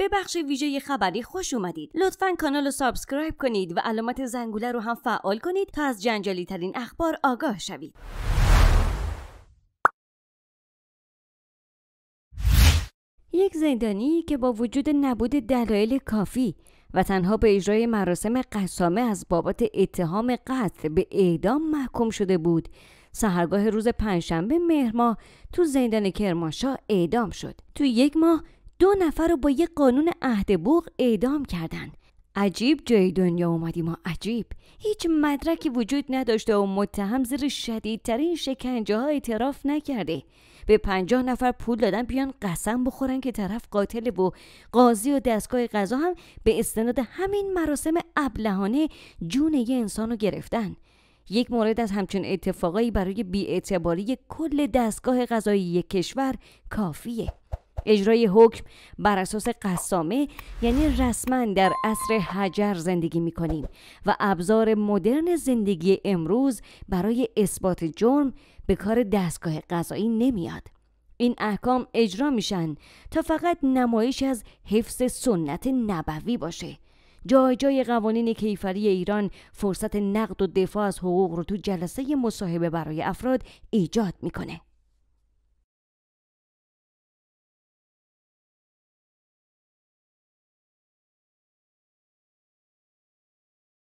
به بخش ویژه خبری خوش اومدید لطفا کانال رو سابسکرایب کنید و علامت زنگوله رو هم فعال کنید تا از جنجالی ترین اخبار آگاه شوید یک زندانی که با وجود نبود دلایل کافی و تنها به اجرای مراسم قسامه از بابت اتهام قتل به اعدام محکوم شده بود سهرگاه روز پنجشنبه مهر ماه تو زندان کرمانشاه اعدام شد تو یک ماه دو نفر رو با یه قانون عهد بوغ اعدام کردن عجیب جای دنیا اومدیم ما عجیب هیچ مدرکی وجود نداشته و متهم زیر شدیدترین شکنجه ها اعتراف نکرده به پنجاه نفر پول دادن بیان قسم بخورن که طرف قاتل و قاضی و دستگاه قضا هم به استناد همین مراسم ابلهانه جون یه انسان رو گرفتن یک مورد از همچون اتفاقایی برای بیاعتباری کل دستگاه قضایی کشور کافیه اجرای حکم بر اساس قسامه یعنی رسما در عصر حجر زندگی می کنیم و ابزار مدرن زندگی امروز برای اثبات جرم به کار دستگاه قضایی نمیاد این احکام اجرا میشن تا فقط نمایش از حفظ سنت نبوی باشه جای جای قوانین کیفری ایران فرصت نقد و دفاع از حقوق رو تو جلسه مصاحبه برای افراد ایجاد میکنه